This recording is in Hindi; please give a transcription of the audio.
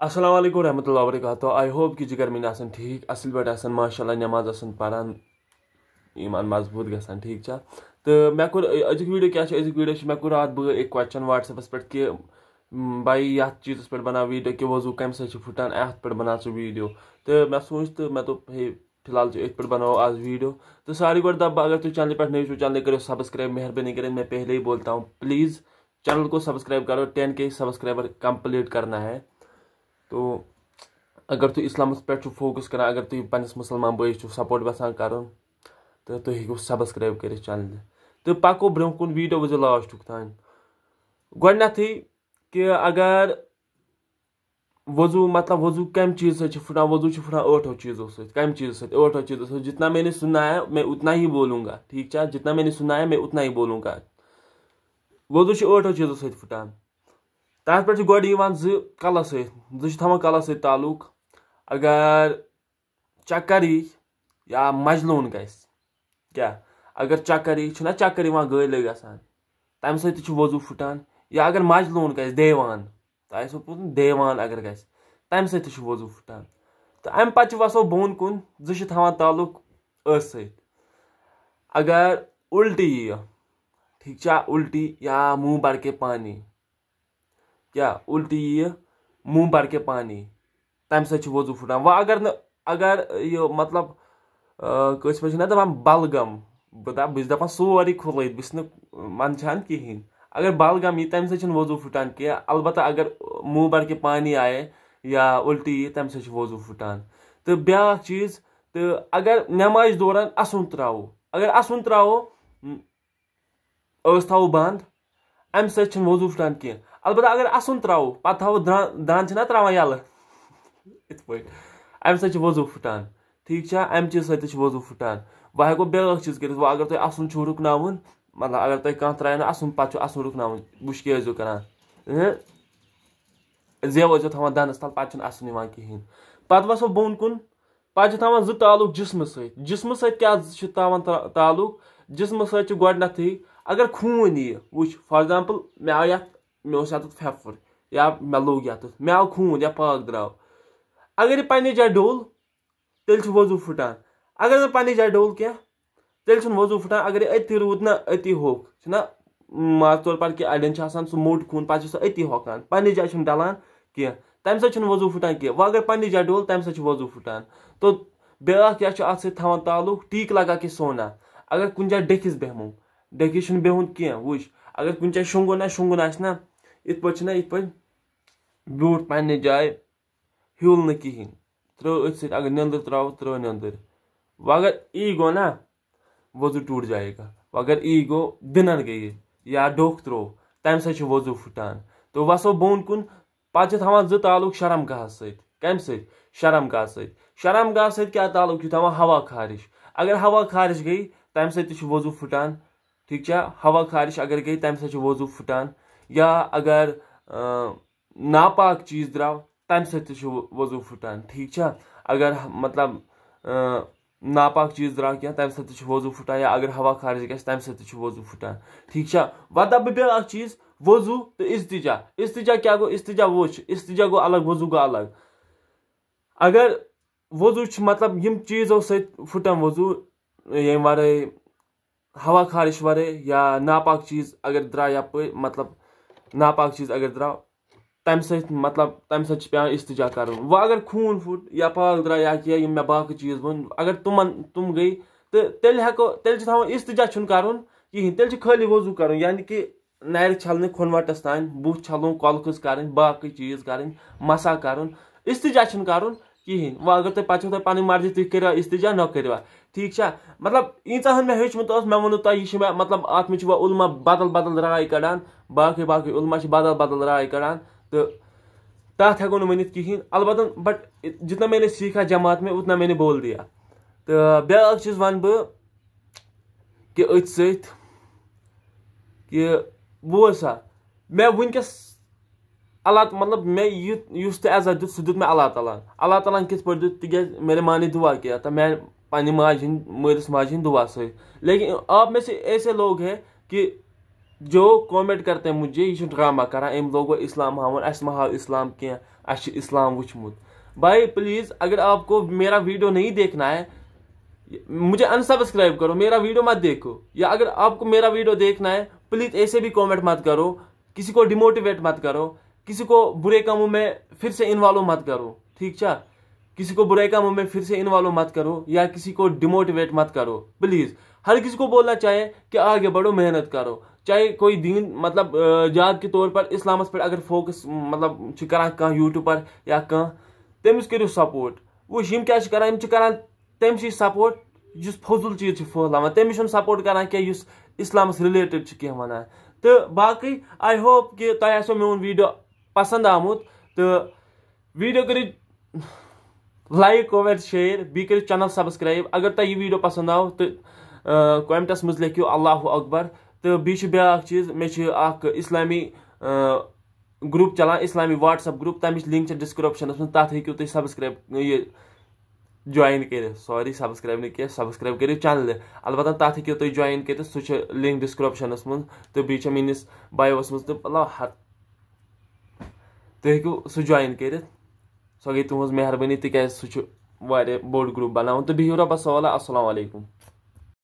असलम रहमत ला वरक आई होप कि जिगर मिन ठीक असल पे माशा नमाज पारान ईमान मजबूत ग ठीक छा तो मे कुर अजुक वीडियो क्या अजुक वीडियो मे कुर रात बे एक क्वेश्चन व्हाट्सएपस पे कि भाई ये चीज़ पे बना वीडियो कि वजू कम से फुटान अत पे बना सो वीडियो तो मे सोच तो मे दोप हे फिलहाल ये पे बनो आज वीडियो तो सारी गोट दब अगर तुम तो चैनल पे नई तो चैनल करो सब्सक्राइब मेहरबानी करें मैं पहले ही बोलता हूँ प्लीज़ चैनल को सब्सक्राइब करो टेन के सब्सक्राइबर कंप्लीट करना है तो अगर तुम इस्लामस पे फोकस करा अगर तुम पे मुसलमान बो सपोर्ट यहां कर तुक सबसक्राइब कर चैनल तो पको ब्रो कीडियो वीडियो वजह लास्ट तान गई कि अगर वजू मतलब वजू कम चीज सुटान वजू से फुटान ठो चीज़ों सम चीज सठो चीज़ों सत जितना मैंने सुना है मैं उतना ही बोलूँगा ठीक है जितना मैंने सुना है मैं उतना ही बोलूँगा वजू से ठो चीज़ों सुटान تَتھ پٮ۪ٹھ چھِ گۄڈٕ یِوان زٕ کَلَس سۭتۍ زٕ چھِ تھاوان کَلَس سۭتۍ تعلُق اگر چَکَر یی یا مَجلوٗن گژھِ کیٛاہ اگر چَکَر یی چھُنہ چَکَر یِوان گٲلۍ گژھان تَمہِ سۭتۍ تہِ چھُ وضوٗ پھٕٹان یا اگر مَجلوٗن گژھِ دیوان تۄہہِ آسوٕ پوٚتُس دیوان اگر گژھِ تَمہِ سۭتۍ تہِ چھُ وضوٗ پھٕٹان تہٕ اَمہِ پَتہٕ چھِ وَسو بۄن کُن زٕ چھِ تھاوان تعلُق أتھۍ سۭتۍ اگر اُلٹی یِیہِ ٹھیٖک چھا اُلٹی یا منٛہ بَڑکے پانی क्या उल्टी ये मुँह भर के पानी तम सत वजू फुटान वह अगर नगर यह मतलब कस पा दपान बलगम बह बस दपान सोरे खुल बस मनचान कहें अगर बलगम ये तम सत वजू फुटान कह अलबत् अगर मुँह भर के पानी आए या उल्टी ये तम सत वजू फुटान तो ब्या चीज़ तो अगर नमाज दौरान असुन त्रो अगर असुन त्रो थो बंद अम सजू फुटान कह البتہ اگر اَسُن ترٛاوو پَتہٕ تھاوو درٛا درٛان چھِنا ترٛاوان یَلہٕ یِتھ پٲٹھۍ اَمہِ سۭتۍ چھِ وضوٗ پھٕٹان ٹھیٖک چھا اَمہِ چیٖز سۭتۍ تہِ چھِ وضوٗ پھٕٹان وۄنۍ ہٮ۪کو بیٛاکھ چیٖز کٔرِتھ وۄنۍ اگر تۄہہِ اَسُن چھُو رُکناوُن مطلب اگر تۄہہِ کانٛہہ ترٛایو نہ اَسُن پَتہٕ چھُ اَسُن رُکناوُن وٕچھ کیٛاہ ٲسۍزیو کَران زیو ٲسۍزیو تھاوان دَنَس تَل پَتہٕ چھُنہٕ اَسُن یِوان کِہیٖنۍ پَتہٕ وَسو بۄن کُن پَتہٕ چھِ تھاوان زٕ تعلُق جِسمہٕ سۭتۍ جِسمہٕ سۭتۍ کیٛاہ چھِ تھاوان تعلُق جِسمہٕ سۭتۍ چھِ گۄڈنٮ۪تھٕے اگر خوٗن یی وٕچھ فار ایٚگزامپٕل مےٚ آو یَتھ مےٚ اوس یَتَتھ پھیٚپھُر یا مےٚ لوٚگ یَتَتھ مےٚ آو خوٗن یا پاک درٛاو اگر یہِ پنٛنہِ جایہِ ڈوٚل تیٚلہِ چھُ وضوٗ پھٕٹان اگر نہٕ پنٛنہِ جایہِ ڈوٚل کینٛہہ تیٚلہِ چھُنہٕ وضوٗ پھٕٹان اگر یہِ أتی روٗد نہ أتی ہوٚکھ چھُنہ ماز ژٕ پَتہٕ کہِ اَڑٮ۪ن چھِ آسان سُہ موٚٹ خوٗن پَتہٕ چھُ سُہ أتی ہۄکھان پنٛنہِ جایہِ چھُنہٕ ڈَلان کینٛہہ تَمہِ سۭتۍ چھُنہٕ وضوٗ پھٕٹان کینٛہہ وۄنۍ اگر پنٛنہِ جایہِ ڈوٚل تَمہِ سۭتۍ چھُ وضوٗ پھٕٹان تو بیٛاکھ کیٛاہ چھُ اَتھ سۭتۍ تھاوان تعلُق ٹیٖک لگا کہِ سونا اگر کُنہِ جایہِ ڈٔکھِس بیٚہمو ڈٔکھِس چھُنہٕ بیٚہُن کینٛہہ وٕچھ اگر کُنہِ جایہِ شۄنٛگُن آسہِ شۄنٛگُن آسہِ نہ یِتھ پٲٹھۍ چھِنہ یِتھ پٲٹھۍ بیوٗٹھ پنٛنہِ جایہِ ہیوٚل نہٕ کِہیٖنۍ ترٛٲو أتھۍ سۭتۍ اگر نیٚنٛدٕر ترٛاوو ترٛٲو نیٚنٛدٕر وۄنۍ اگر ای گوٚو نہ وضوٗ ٹوٗٹ جایے کا وۄنۍ اگر ای گوٚو دٕنَن گٔیے یا ڈوٚکھ ترٛوو تَمہِ سۭتۍ چھِ وضوٗ پھٕٹان تہٕ وَسو بوٚن کُن پَتہٕ چھِ تھاوان زٕ تعلُق شرم گاہَس سۭتۍ کَمہِ سۭتۍ شرم گاہَس سۭتۍ شرم گاہَس سۭتۍ کیٛاہ تعلُق چھُ تھاوان ہوا خارِش اگر ہوا خارِش گٔے تَمہِ سۭتۍ تہِ چھُ وضوٗ پھٕٹان ٹھیٖک چھا ہوا خارِش اگر گٔے تَمہِ سۭتۍ چھُ وضوٗ پھٕٹان یا اگر ناپاک چیٖز درٛاو تَمہِ سۭتۍ تہِ چھُ وضوٗ پھٕٹان ٹھیٖک چھا اگر مطلب ناپاک چیٖز درٛاو کینٛہہ تَمہِ سۭتۍ تہِ چھُ وضوٗ پھٕٹان یا اگر ہوا خارج گژھِ تَمہِ سۭتۍ تہِ چھُ وضوٗ پھٕٹان ٹھیٖک چھا وۄنۍ دَپہٕ بہٕ بیٛاکھ چیٖز وضوٗ تہٕ اِستِجا اِستِجا کیٛاہ گوٚو اِستِجا ووٚچھ اِستِجا گوٚو الگ وضوٗ گوٚو الگ اگر وضوٗ چھُ مطلب یِم چیٖزو سۭتۍ پھٕٹان وضوٗ ییٚمہِ وَرٲے ہوا خارِش وَرٲے یا ناپاک چیٖز اگر درٛاو یَپٲرۍ مطلب नापाक चीज़ अगर द्रा तम मतलब तम पे इस्तजा कर वह अगर खून फुट या पाल द्रा या क्या मे बाकी चीज़ वन अगर तुम तुम गई तो तेल हेको तेल थो इस्तजा कर कहें तेल खाली वजू कर यानी कि नार छलने खुनवटस तान बुथ छलू कलखस कर बाकी चीज़ कर मसा कर इस्तजा कर कहें वो अगर तुम पचो तुम पी मर्जी तुम कर इस्तजा न कर ठीक मतलब ईचा हन मे हम मे वो तुम्हें मैं मतलब अच्छे वो उलमा बदल बदल राय कड़ान बाकी बाकी उलमा बदल बदल राय कड़ान तो तथ हेको नुन कहें अलबत् बट जितना मैंने सीखा जमात में उतना मैंने बोल दिया तो ब्या चीज वन बो कि अथ सत कि बोल सा मैं वनकस अल्लाह मतलब मैं यु टू एज अ दुत सह दुत मे अल्लाह तालान अल्लाह तालान कित पे दुत तिज मेरे मानी दुआ किया था मैं पानी माज हिंद मरिस माज हिंद दुआ सही लेकिन आप में से ऐसे लोग हैं कि जो कॉमेंट करते हैं मुझे यह ड्रामा करा अम लोगो इस्लाम हावन अस मा हाव इस्लाम कह अस इस्लाम वुचमुत भाई प्लीज़ अगर आपको मेरा वीडियो नहीं देखना है मुझे अनसब्सक्राइब करो मेरा वीडियो मत देखो या अगर आपको मेरा वीडियो देखना है प्लीज़ ऐसे भी कमेंट मत करो किसी को डिमोटिवेट मत करो किसी को बुरे कामों में फिर से इन्वॉल्व मत करो ठीक छा किसी को बुरे कामों में फिर से इन्वॉल्व मत करो या किसी को डिमोटिवेट मत करो प्लीज़ हर किसी को बोलना चाहे कि आगे बढ़ो मेहनत करो चाहे कोई दीन मतलब जात के तौर पर इस्लामस पे अगर फोकस मतलब करा कह यूट्यूब पर या कह तेमिस करो सपोर्ट वो यम क्या करान करान तम सी सपोर्ट जिस फजूल चीज फहलान तमिस सपोर्ट करान के इस्लामस रिलेटेड कह वन तो बाकी आई होप कि तुम तो वीडियो पसंद आमुत तो वीडियो कर लाइक और शेयर बी कर चैनल सब्सक्राइब अगर तुम यह वीडियो पसंद आव तो कमेंटस मज लिखो अल्लाह अकबर तो बीच ब्या चीज मे इस्लामी ग्रुप चलान इस्लामी व्हाट्सएप ग्रुप तमिच लिंक डिस्क्रपशन मे तथा हूँ तुम सब्सक्राइब ये ज्वाइन कर सॉरी सब्सक्राइब नहीं कह सब्सक्राइब करो चैनल अलबत् तथा हूँ तुम ज्वाइन कर सह लिंक डिस्क्रिप्शन मे तो बीच मिस बायोस मे तो मतलब हर तो तुम हूँ सह जॉन कर सो गई तुज मेहरबानी तिक सोड ग्रुप बनाना तो बिहू रबस सवाल असल